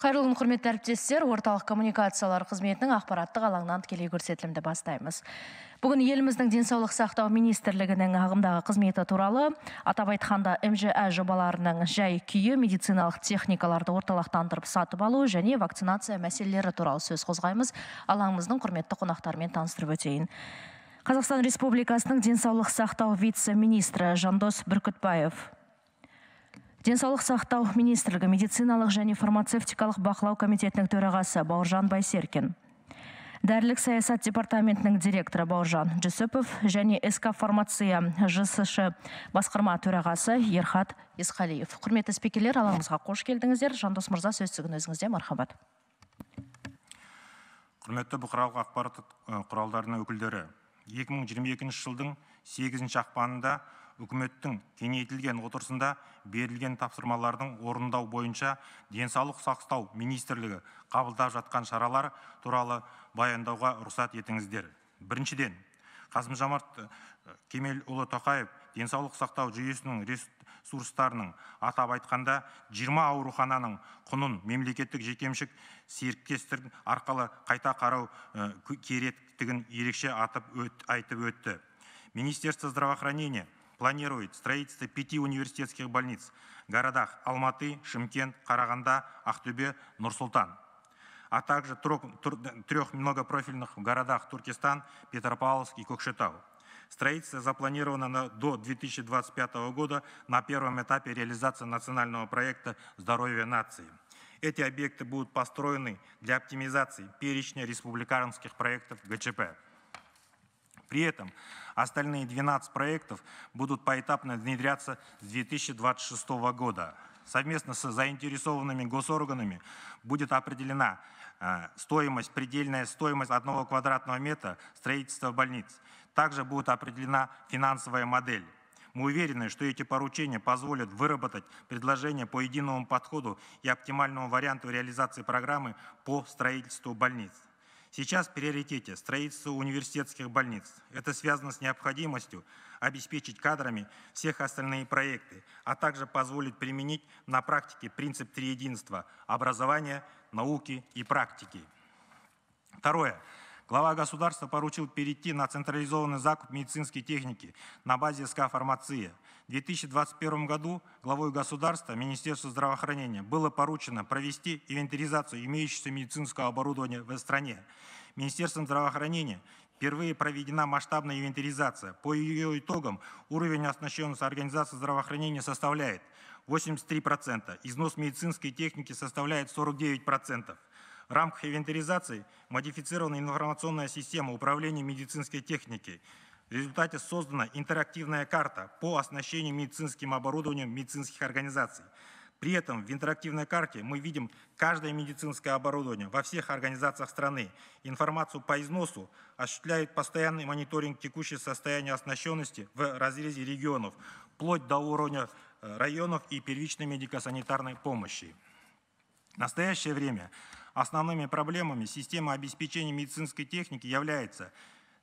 қайырлы күн құрметті әріптестер орталық коммуникациялар қызметінің ақпараттық алаңынан тікелей көрсетілімді бастаймыз бүгін еліміздің денсаулық сақтау министрлігінің ағымдағы қызметі туралы атап айтқанда мжә жобаларының жай күйі медициналық техникаларды орталықтандырып сатып алу және вакцинация мәселелері туралы сөз қозғаймыз алаңымыздың құрметті қонақтарымен таныстырып өтейін қазақстан республикасының денсаулық сақтау вице министрі жандос бүркітбаев денсаулық сақтау министрлігі медициналық және фармацевтикалық бақылау комитетінің төрағасы бауыржан байсеркин дәрілік саясат департаментінің директоры бауыржан жүсіпов және ск фармация жсш басқарма төрағасы ерхат есқалиев құрметті спикерлер алаңымызға қош келдіңіздер жандос мырза сөз тізгін өзіңізде мархабат құрметті бұқаралық ақпарат құралдарының өкілдері 2022 жылдың 8 ақпанында үкіметтің кеңейтілген отырысында берілген тапсырмалардың орындау бойынша денсаулық сақтау министрлігі қабылдап жатқан шаралар туралы баяндауға рұқсат етіңіздер біріншіден қасым жомарт э, кемелұлы тоқаев денсаулық сақтау жүйесінің ресурстарының атап айтқанда 20 аурухананың құнын мемлекеттік жекемшік серіктестік арқылы қайта қарау э, керектігін ерекше атып өт, айтып өтті министерство здравоохранения планирует строительство пяти университетских больниц в городах Алматы, Шымкент, Караганда, Ахтубе, Нур-Султан, а также трех многопрофильных в городах Туркестан, Петропавловск и Кокшетау. Строительство запланировано на, до 2025 года на первом этапе реализации национального проекта «Здоровье нации». Эти объекты будут построены для оптимизации перечня республиканских проектов ГЧП. При этом остальные 12 проектов будут поэтапно внедряться с 2026 года. Совместно с заинтересованными госорганами будет определена э, стоимость, предельная стоимость одного квадратного метра строительства больниц. Также будет определена финансовая модель. Мы уверены, что эти поручения позволят выработать предложение по единому подходу и оптимальному варианту реализации программы по строительству больниц. Сейчас в приоритете строительство университетских больниц. Это связано с необходимостью обеспечить кадрами всех остальные проекты, а также позволит применить на практике принцип триединства образования, науки и практики. Второе. Глава государства поручил перейти на централизованный закуп медицинской техники на базе СК «Фармация». В 2021 году главой государства Министерству здравоохранения было поручено провести инвентаризацию имеющегося медицинского оборудования в стране. Министерством здравоохранения Впервые проведена масштабная инвентаризация. По ее итогам уровень оснащенности организации здравоохранения составляет 83%, износ медицинской техники составляет 49%. В рамках инвентаризации модифицирована информационная система управления медицинской техникой. В результате создана интерактивная карта по оснащению медицинским оборудованием медицинских организаций. При этом в интерактивной карте мы видим каждое медицинское оборудование во всех организациях страны. Информацию по износу осуществляет постоянный мониторинг текущего состояния оснащенности в разрезе регионов, вплоть до уровня э, районов и первичной медико-санитарной помощи. В настоящее время Основными проблемами системы обеспечения медицинской техники является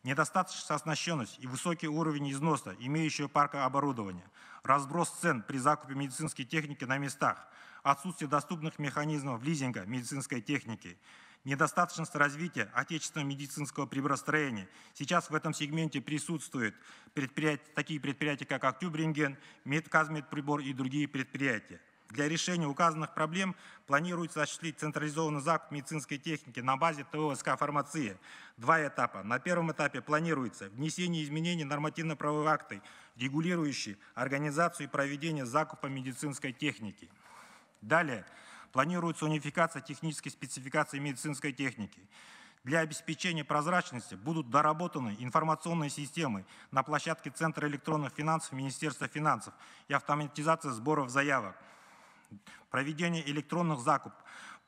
недостаточная оснащенность и высокий уровень износа имеющего парка оборудования, разброс цен при закупе медицинской техники на местах, отсутствие доступных механизмов лизинга медицинской техники, недостаточность развития отечественного медицинского приборостроения. Сейчас в этом сегменте присутствуют предприятия, такие предприятия, как «Актюбринген», «Медказмедприбор» и другие предприятия. Для решения указанных проблем планируется осуществить централизованный закуп медицинской техники на базе ТОСК «Фармация». Два этапа. На первом этапе планируется внесение изменений нормативно-правовых акты, регулирующие организацию и проведение закупа медицинской техники. Далее. Планируется унификация технической спецификации медицинской техники. Для обеспечения прозрачности будут доработаны информационные системы на площадке Центра электронных финансов Министерства финансов и автоматизация сборов заявок проведение электронных закупов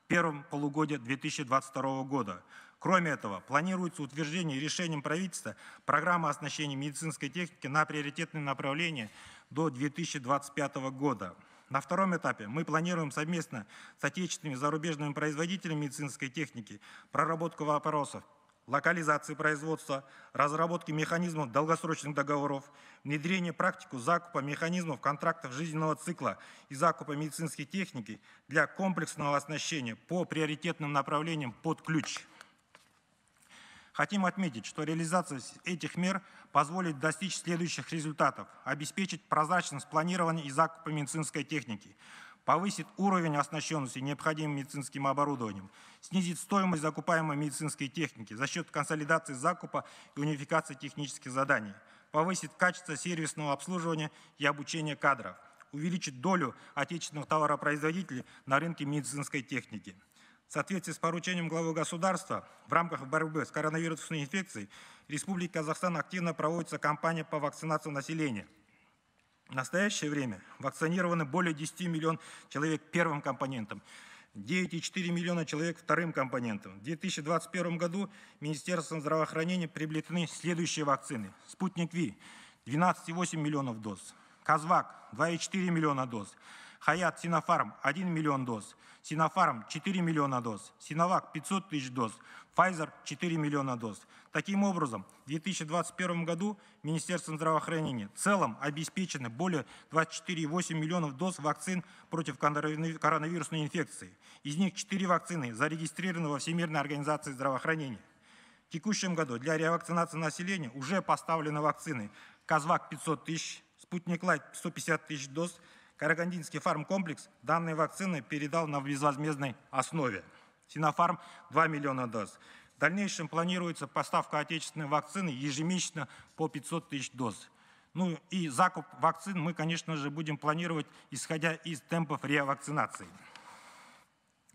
в первом полугодии 2022 года. Кроме этого, планируется утверждение решением правительства программы оснащения медицинской техники на приоритетные направления до 2025 года. На втором этапе мы планируем совместно с отечественными и зарубежными производителями медицинской техники проработку вопросов локализации производства, разработки механизмов долгосрочных договоров, внедрение практику закупа механизмов контрактов жизненного цикла и закупа медицинской техники для комплексного оснащения по приоритетным направлениям под ключ. Хотим отметить, что реализация этих мер позволит достичь следующих результатов. Обеспечить прозрачность планирования и закупа медицинской техники – повысит уровень оснащенности необходимым медицинским оборудованием, снизит стоимость закупаемой медицинской техники за счет консолидации закупа и унификации технических заданий, повысит качество сервисного обслуживания и обучения кадров, увеличит долю отечественных товаропроизводителей на рынке медицинской техники. В соответствии с поручением главы государства в рамках борьбы с коронавирусной инфекцией Республики Казахстан активно проводится кампания по вакцинации населения – в настоящее время вакцинированы более 10 миллионов человек первым компонентом, 9,4 миллиона человек вторым компонентом. В 2021 году Министерством здравоохранения приобретены следующие вакцины. Спутник Ви 12,8 миллионов доз, Казвак 2,4 миллиона доз, Хаят Синофарм 1 миллион доз, Синофарм 4 миллиона доз, Синовак 500 тысяч доз, Pfizer 4 миллиона доз. Таким образом, в 2021 году Министерством здравоохранения в целом обеспечены более 24,8 миллионов доз вакцин против коронавирусной инфекции. Из них 4 вакцины зарегистрированы во Всемирной организации здравоохранения. В текущем году для ревакцинации населения уже поставлены вакцины Казвак 500 тысяч, Спутник Лайт 150 тысяч доз, Карагандинский фармкомплекс данные вакцины передал на безвозмездной основе. Синофарм 2 миллиона доз. В дальнейшем планируется поставка отечественной вакцины ежемесячно по 500 тысяч доз. Ну и закуп вакцин мы, конечно же, будем планировать, исходя из темпов ревакцинации.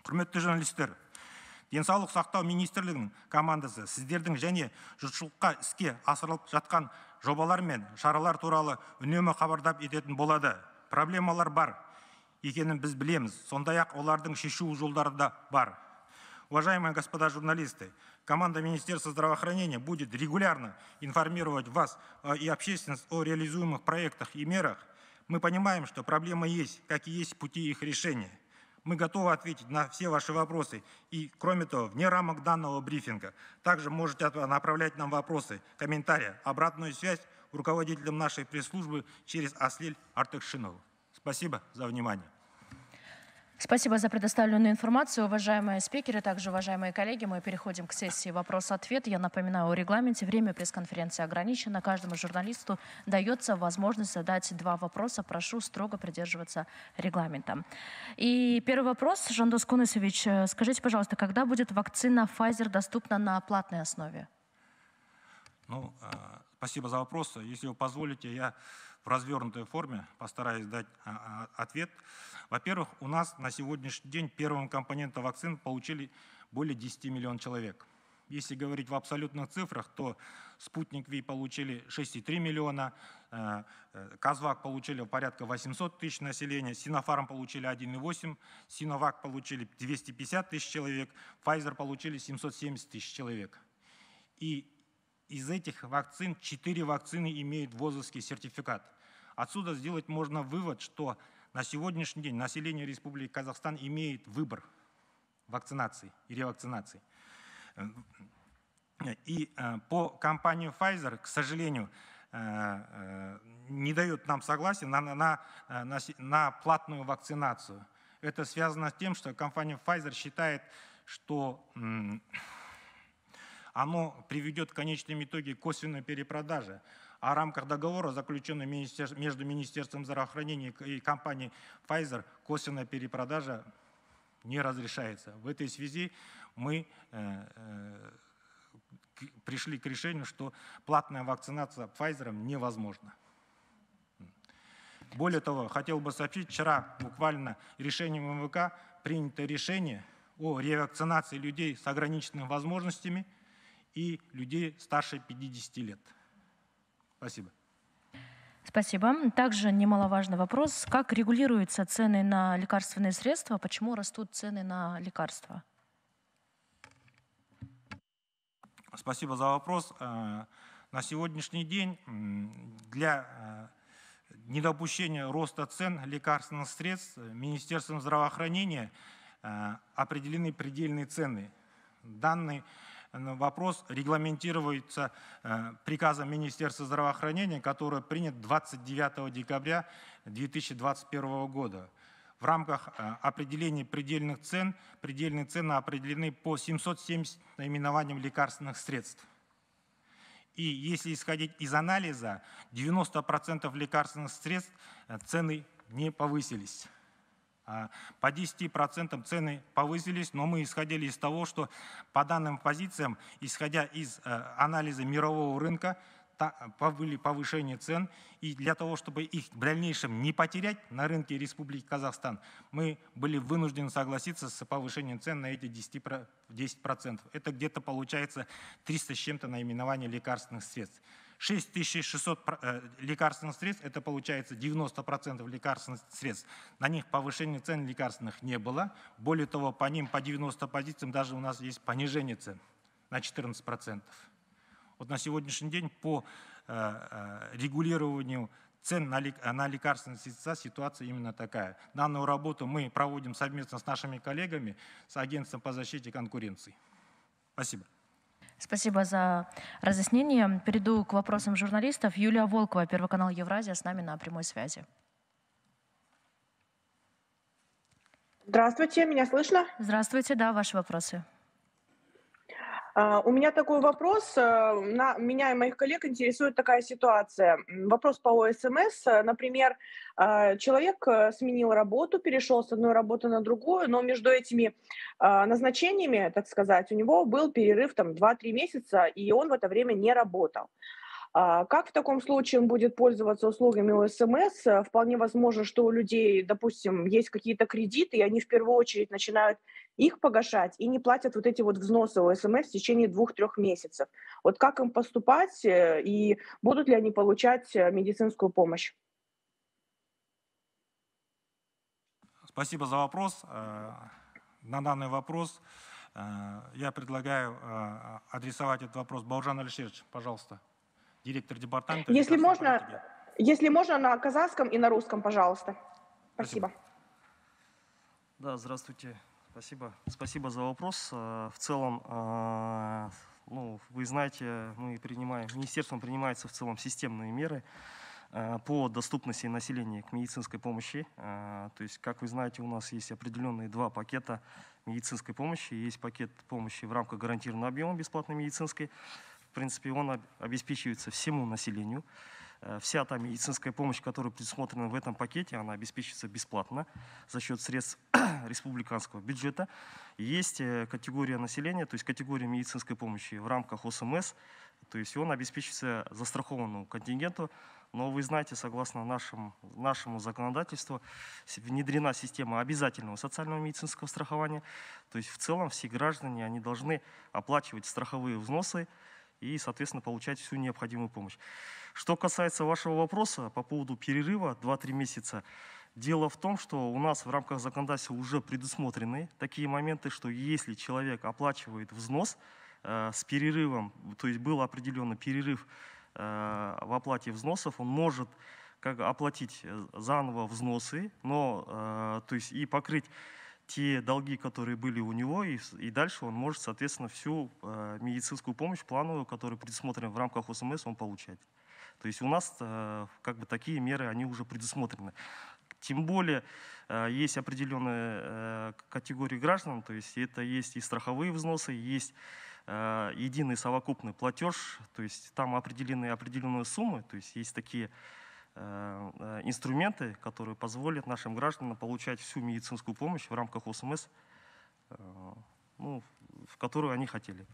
Кроме журналистер денсаулық сақтау министрлігінің командасы сіздердің және жұртшылыққа іске асырылып жатқан жобалар мен шаралар туралы үнемі хабардап ететін болады проблемалар бар екенін біз білеміз сондай ақ олардың шешу жолдары да бар уважаемые господа журналисты команда министерства здравоохранения будет регулярно информировать вас э, и общественность о реализуемых проектах и мерах мы понимаем что проблема есть как и есть пути их решения мы готовы ответить на все ваши вопросы. И, кроме того, вне рамок данного брифинга также можете направлять нам вопросы, комментарии, обратную связь руководителем нашей пресс-службы через Аслиль Артыкшинову. Спасибо за внимание. Спасибо за предоставленную информацию, уважаемые спикеры, также уважаемые коллеги. Мы переходим к сессии вопрос-ответ. Я напоминаю о регламенте. Время пресс-конференции ограничено. Каждому журналисту дается возможность задать два вопроса. Прошу строго придерживаться регламента. И первый вопрос, Жандос Кунусович, э, скажите, пожалуйста, когда будет вакцина Pfizer доступна на платной основе? Ну, а, Спасибо за вопрос. Если вы позволите, я в развернутой форме постараюсь дать а, а, ответ. Во-первых, у нас на сегодняшний день первым компонентом вакцин получили более 10 миллионов человек. Если говорить в абсолютных цифрах, то спутник ВИ получили 6,3 миллиона, э, э, Казвак получили порядка 800 тысяч населения, Синофарм получили 1,8, Синовак получили 250 тысяч человек, Pfizer получили 770 тысяч человек. И из этих вакцин 4 вакцины имеют вузовский сертификат. Отсюда сделать можно вывод, что на сегодняшний день население Республики Казахстан имеет выбор вакцинации и ревакцинации. Э, и э, по компании Pfizer, к сожалению, э, не дает нам согласия на, на, на, на платную вакцинацию. Это связано с тем, что компания Pfizer считает, что оно приведет в конечном итоге к косвенной перепродаже. А в рамках договора, заключенного между Министерством здравоохранения и компанией Pfizer, косвенная перепродажа не разрешается. В этой связи мы э, э, пришли к решению, что платная вакцинация Pfizer невозможна. Более того, хотел бы сообщить, вчера буквально решением МВК принято решение о ревакцинации людей с ограниченными возможностями – и людей старше 50 лет. Спасибо. Спасибо. Также немаловажный вопрос. Как регулируются цены на лекарственные средства? Почему растут цены на лекарства? Спасибо за вопрос. Э, на сегодняшний день для э, недопущения роста цен лекарственных средств Министерством здравоохранения э, определены предельные цены. Данные Э, вопрос регламентируется э, приказом Министерства здравоохранения, который принят 29 декабря 2021 года. В рамках э, определения предельных цен, предельные цены определены по 770 наименованиям лекарственных средств. И если исходить из анализа, 90% лекарственных средств цены не повысились. А, по 10% цены повысились, но мы исходили из того, что по данным позициям, исходя из э, анализа мирового рынка, были повышения цен, и для того, чтобы их в дальнейшем не потерять на рынке Республики Казахстан, мы были вынуждены согласиться с повышением цен на эти 10%. 10%. Это где-то получается 300 с чем-то наименование лекарственных средств. 6600 э, лекарственных средств, это получается 90% лекарственных средств. На них повышения цен лекарственных не было. Более того, по ним, по 90 позициям даже у нас есть понижение цен на 14%. Вот на сегодняшний день по э, э, регулированию цен на лекарственные средства ситуация именно такая. Данную работу мы проводим совместно с нашими коллегами, с Агентством по защите конкуренции. Спасибо. Спасибо за разъяснение. Перейду к вопросам журналистов. Юлия Волкова, Первый канал Евразия, с нами на прямой связи. Здравствуйте, меня слышно? Здравствуйте, да, ваши вопросы. А, у меня такой вопрос. Э, на, меня и моих коллег интересует такая ситуация. Вопрос по ОСМС. Эм э, например, а, человек э, сменил работу, перешел с одной работы на другую, но между этими а, назначениями, так сказать, у него был перерыв там 2-3 месяца, и он в это время не работал. А как в таком случае он будет пользоваться услугами ОСМС? Э, вполне возможно, что у людей, допустим, есть какие-то кредиты, и они в первую очередь начинают их погашать и не платят вот эти вот взносы ОСМС в течение двух-трех месяцев. Вот как им поступать э, и будут ли они получать э, медицинскую помощь? Спасибо за вопрос. На данный вопрос я предлагаю адресовать этот вопрос. Бауржан Алишевич, пожалуйста директор департамента. Если можно, тебе. если можно на казахском и на русском, пожалуйста. Спасибо. Спасибо. Да, здравствуйте. Спасибо. Спасибо за вопрос. Э, в целом, э, ну, вы знаете, мы принимаем, министерством принимаются в целом системные меры э, по доступности населения к медицинской помощи. То есть, как вы знаете, у нас есть определенные два пакета медицинской помощи. Есть пакет помощи в рамках гарантированного объема бесплатной медицинской принципе, он обеспечивается всему населению. Э, вся та медицинская помощь, которая предусмотрена в этом пакете, она обеспечивается бесплатно за счет средств республиканского бюджета. Есть э, категория населения, то есть категория медицинской помощи в рамках ОСМС, то есть он обеспечивается застрахованному контингенту, но вы знаете, согласно нашему, нашему законодательству, внедрена система обязательного социального медицинского страхования. То есть в целом все граждане они должны оплачивать страховые взносы и, соответственно, получать всю необходимую помощь. Что касается вашего вопроса по поводу перерыва 2-3 месяца, дело в том, что у нас в рамках законодательства уже предусмотрены такие моменты, что если человек оплачивает взнос э, с перерывом, то есть был определенный перерыв э, в оплате взносов, он может как оплатить э, заново взносы, но, э, то есть и покрыть те долги, которые были у него, и, и дальше он может, соответственно, всю э, медицинскую помощь плановую, которую предусмотрена в рамках ОСМС, он получать. То есть у нас э, как бы такие меры, они уже предусмотрены. Тем более э, есть определенные э, категории граждан, то есть это есть и страховые взносы, есть э, единый совокупный платеж, то есть там определены определенные суммы, то есть есть такие Э, инструменты, которые позволят нашим гражданам получать всю медицинскую помощь в рамках ОСМС, э, ну, в которую они хотели.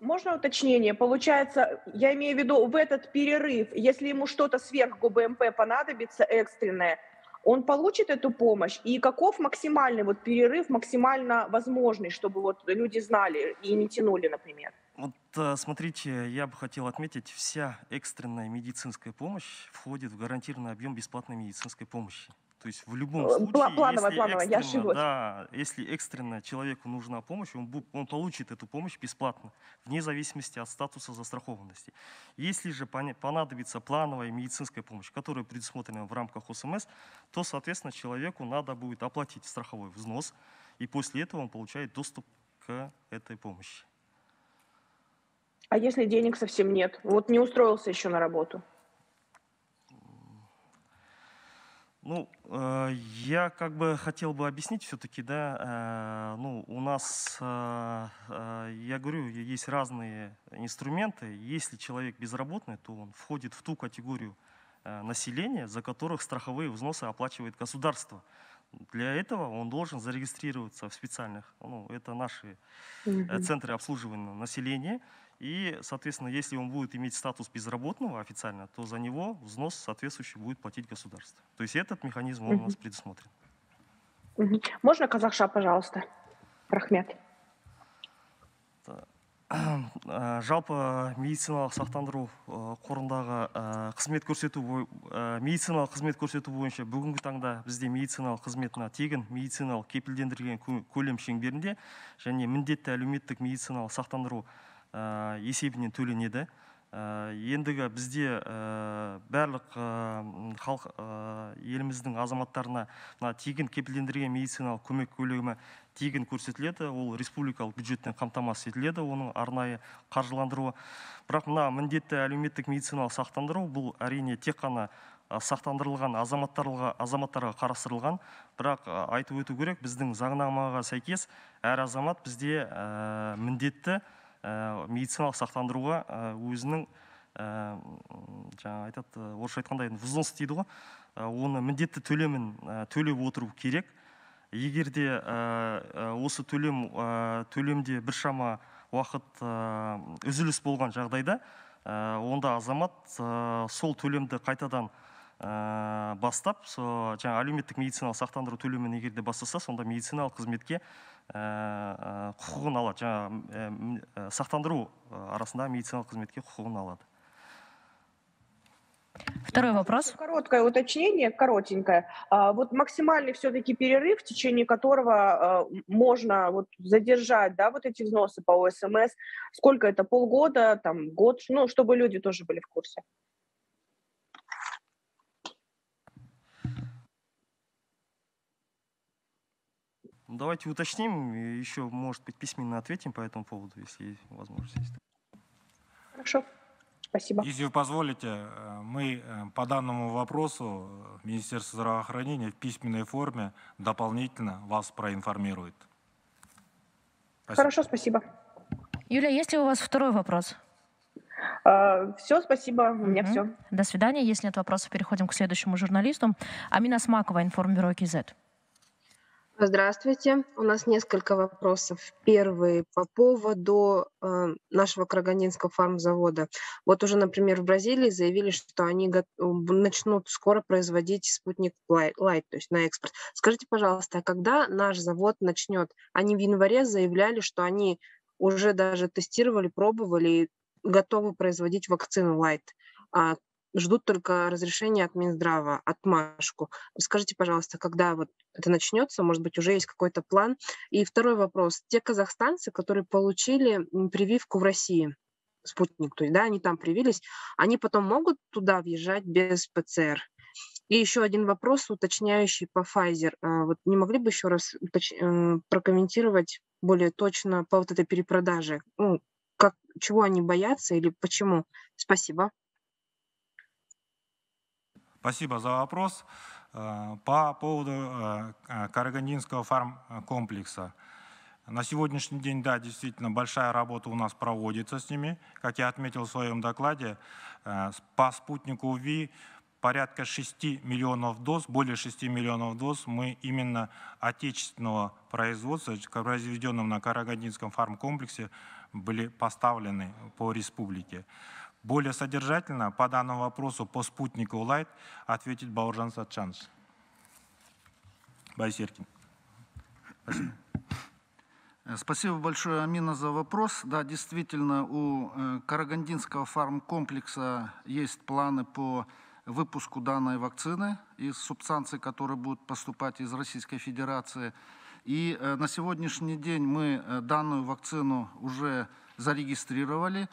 Можно уточнение? Получается, я имею в виду в этот перерыв, если ему что-то сверх ГУБМП понадобится экстренное, он получит эту помощь? И каков максимальный вот перерыв, максимально возможный, чтобы вот люди знали и не тянули, например? Вот э, смотрите, я бы хотел отметить, вся экстренная медицинская помощь входит в гарантированный объем бесплатной медицинской помощи. То есть в любом случае, плановая, если, плановая, экстренно, я да, если экстренно человеку нужна помощь, он, он получит эту помощь бесплатно, вне зависимости от статуса застрахованности. Если же понадобится плановая медицинская помощь, которая предусмотрена в рамках ОСМС, то, соответственно, человеку надо будет оплатить страховой взнос, и после этого он получает доступ к этой помощи. А если денег совсем нет? Вот не устроился еще на работу. Ну, э, я как бы хотел бы объяснить все-таки, да, э, ну, у нас, э, э, я говорю, есть разные инструменты. Если человек безработный, то он входит в ту категорию э, населения, за которых страховые взносы оплачивает государство. Для этого он должен зарегистрироваться в специальных, ну, это наши mm центры обслуживания населения, И, соответственно, если он будет иметь статус безработного официально, то за него взнос соответствующий будет платить государство. То есть этот механизм он у нас предусмотрен. Можно казахша, пожалуйста? Рахмет. Э, жалпы э, медициналық сақтандыру э, қорындағы қызмет көрсету медициналық қызмет көрсету бойынша бүгінгі таңда бізде медициналық қызмет тегін медициналық кепілдендірілген көлем шеңберінде және міндетті әлеуметтік медициналық сақтандыру Э, есебінен төленеді э, ендігі бізде э, барлық халық еліміздің азаматтарына мына тегін кепілдендірілген медициналық көмек көлемі тегін көрсетіледі ол республикалық бюджеттен қамтамасыз етіледі оның арнайы қаржыландыруы бірақ мына міндетті әлеуметтік медициналық сақтандыру бұл әрине тек қана сақтандырылған азаматтарға, азаматтарға қарастырылған бірақ айтып өту керек біздің заңнамаға сәйкес әр азамат бізде ә, міндетті Э, медициналық сақтандыруға э, өзінің э, жаңа айтады орысша айтқанда енді взнос дейді ғой оны міндетті төлемін төлеп отыру керек егер де осы төлем төлемде біршама уақыт үзіліс болған жағдайда онда азамат сол төлемді қайтадан бастап сол жаңа әлеуметтік медициналық сақтандыру төлемін егер де бастаса сонда медициналық қызметке Э, э, құқығын алады жаңағы э, сақтандыру арасында медициналық қызметке құқығын алады Второй вопрос. Короткое уточнение, коротенькое. А, вот максимальный все-таки перерыв, в течение которого можно вот задержать да, вот эти взносы по ОСМС, сколько это, полгода, там, год, ну, чтобы люди тоже были в курсе. Ну, давайте уточним, и еще, может быть, письменно ответим по этому поводу, если есть возможность. Хорошо. Спасибо. Если вы позволите, э, мы э, по данному вопросу э, Министерство здравоохранения в письменной форме дополнительно вас проинформирует. Спасибо. Хорошо, спасибо. Юлия, есть ли у вас второй вопрос? Uh, а, все, спасибо, у меня uh -huh. все. До свидания. Если нет вопросов, переходим к следующему журналисту. Амина Смакова, Информбюро Кизет. Здравствуйте. У нас несколько вопросов. Первый по поводу э, нашего Карагандинского фармзавода. Вот уже, например, в Бразилии заявили, что они начнут скоро производить спутник Light, то есть на экспорт. Скажите, пожалуйста, а когда наш завод начнет? Они в январе заявляли, что они уже даже тестировали, пробовали и готовы производить вакцину Light. А ждут только разрешения от Минздрава, отмашку. Скажите, пожалуйста, когда вот это начнется, может быть, уже есть какой-то план? И второй вопрос. Те казахстанцы, которые получили прививку в России, спутник, то есть, да, они там привились, они потом могут туда въезжать без ПЦР? И еще один вопрос, уточняющий по Pfizer. А, вот не могли бы еще раз уточ... Э, прокомментировать более точно по вот этой перепродаже? Ну, как, чего они боятся или почему? Спасибо. Спасибо за вопрос. Э, по поводу э, э, Карагандинского фармкомплекса. На сегодняшний день, да, действительно, большая работа у нас проводится с ними. Как я отметил в своем докладе, по спутнику ВИ порядка 6 миллионов доз, более 6 миллионов доз мы именно отечественного производства, произведенного на Карагандинском фармкомплексе, были поставлены по республике. Более содержательно по данному вопросу по спутнику Лайт ответит Бауржан Сатчанович. Байсеркин. Спасибо. большое, Амина, за вопрос. Да, действительно, у э, Карагандинского фармкомплекса есть планы по выпуску данной вакцины из субстанций, которые будут поступать из Российской Федерации. И э, на сегодняшний день мы э, данную вакцину уже зарегистрировали.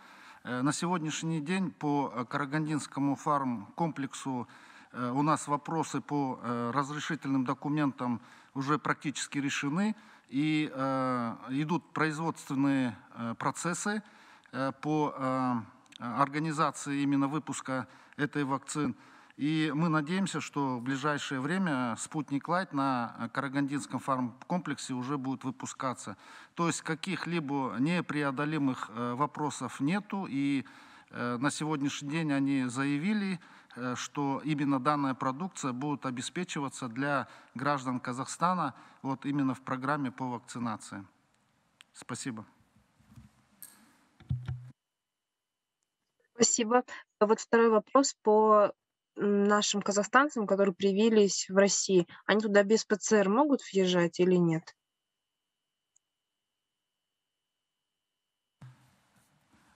Э, на сегодняшний день по э, Карагандинскому фармкомплексу э, у нас вопросы по разрешительным документам уже практически решены, и идут производственные процессы по организации именно выпуска этой вакцины. И мы надеемся, что в ближайшее время спутник Light на Карагандинском фармкомплексе уже будет выпускаться. То есть каких-либо непреодолимых э, вопросов нету. И э, на сегодняшний день они заявили, э, что именно данная продукция будет обеспечиваться для граждан Казахстана вот именно в программе по вакцинации. Спасибо. Спасибо. А вот второй вопрос по нашим казахстанцам, которые привились в России, они туда без ПЦР могут въезжать или нет?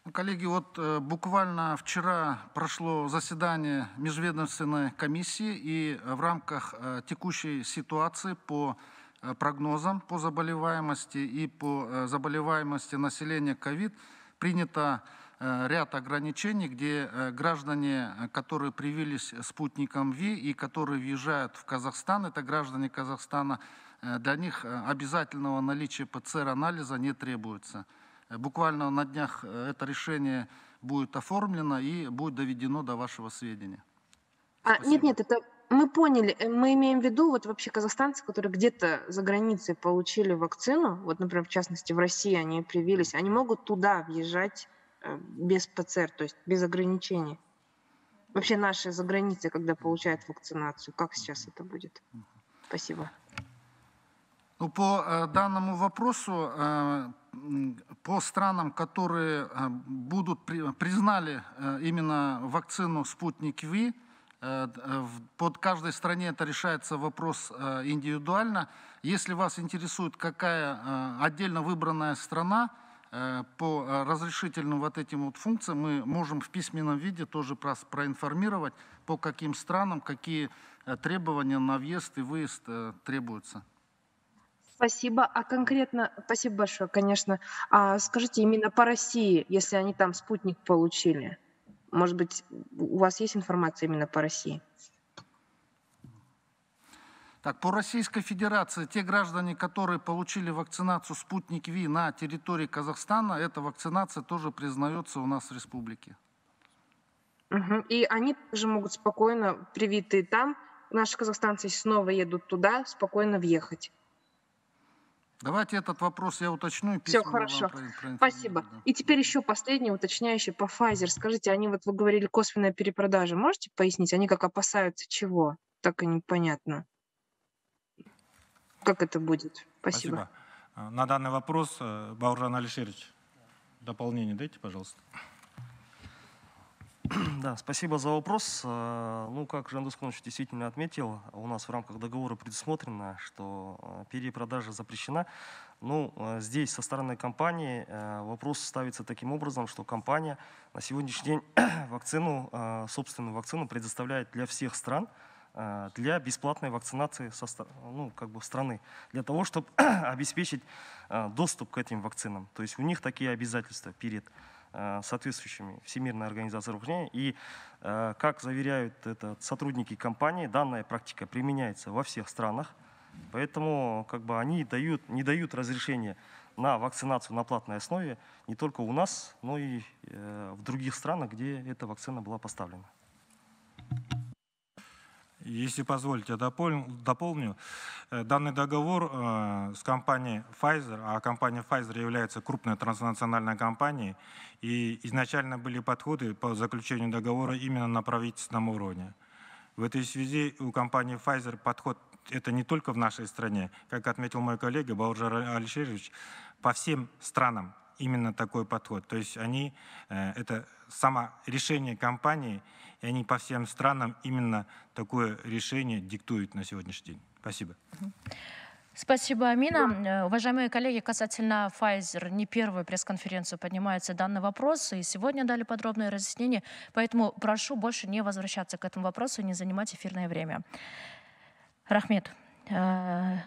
Ну, коллеги, вот э, буквально вчера прошло заседание Межведомственной комиссии, и э, в рамках э, текущей ситуации по прогнозам по заболеваемости и по заболеваемости населения COVID принято Э, ряд ограничений, где э, граждане, э, которые привились спутником ВИ и которые въезжают в Казахстан, это граждане Казахстана, для них обязательного наличия ПЦР-анализа не требуется. Буквально на днях это решение будет оформлено и будет доведено до вашего сведения. А, нет, нет, это мы поняли, мы имеем в виду вот вообще казахстанцы, которые где-то за границей получили вакцину, вот, например, в частности, в России они привились, они могут туда въезжать Э, без ПЦР, то есть без ограничений. Вообще наши за границей, когда получают вакцинацию, как сейчас это будет? Спасибо. Ну, по э, данному вопросу, э, по странам, которые будут, признали именно вакцину «Спутник Ви», под каждой стране это решается вопрос индивидуально. Если вас интересует, какая отдельно выбранная страна, Э, по э, разрешительным вот этим вот функциям мы можем в письменном виде тоже проинформировать, по каким странам, какие э, требования на въезд и выезд требуются. Спасибо. А конкретно, спасибо большое, конечно. А скажите, именно по России, если они там спутник получили, может быть, у вас есть информация именно по России? Так, по Российской Федерации те граждане, которые получили вакцинацию «Спутник Ви» на территории Казахстана, эта вакцинация тоже признается у нас в республике. Угу. И они также могут спокойно, привитые там, наши казахстанцы снова едут туда, спокойно въехать. Давайте этот вопрос я уточню. Все хорошо. Вам Спасибо. Да. И теперь еще последнее уточняющее по Pfizer. Скажите, они вот вы говорили косвенная перепродажа. Можете пояснить, они как опасаются чего? Так и непонятно как это будет. Спасибо. Спасибо. Э, на данный вопрос э, Бауржан Алишерович, дополнение дайте, пожалуйста. Да, спасибо за вопрос. Э, ну, как Жандус Конович действительно отметил, у нас в рамках договора предусмотрено, что перепродажа запрещена. Ну, здесь со стороны компании вопрос ставится таким образом, что компания на сегодняшний день вакцину, собственную вакцину предоставляет для всех стран – Э, для бесплатной вакцинации со, ну, как бы страны, для того, чтобы обеспечить э, доступ к этим вакцинам. То есть у них такие обязательства перед э, соответствующими Всемирной организацией здравоохранения. И, как заверяют это сотрудники компании, данная практика применяется во всех странах. Поэтому как бы, они дают, не дают разрешения на вакцинацию на платной основе не только у нас, но и в других странах, где эта вакцина была поставлена. Если позволите, дополню. Э, данный договор э, с компанией Pfizer, а компания Pfizer является крупной транснациональной компанией, и изначально были подходы по заключению договора именно на правительственном уровне. В этой связи у компании Pfizer подход это не только в нашей стране. Как отметил мой коллега Бауджар Алишерович, по всем странам именно такой подход. То есть они, э, это само решение компании и они по всем странам именно такое решение диктуют на сегодняшний день. Спасибо. Спасибо, Амина. Э, уважаемые коллеги, касательно Pfizer, не первую пресс-конференцию поднимается данный вопрос, и сегодня дали подробное разъяснение, поэтому прошу больше не возвращаться к этому вопросу и не занимать эфирное время. Рахмет. Э,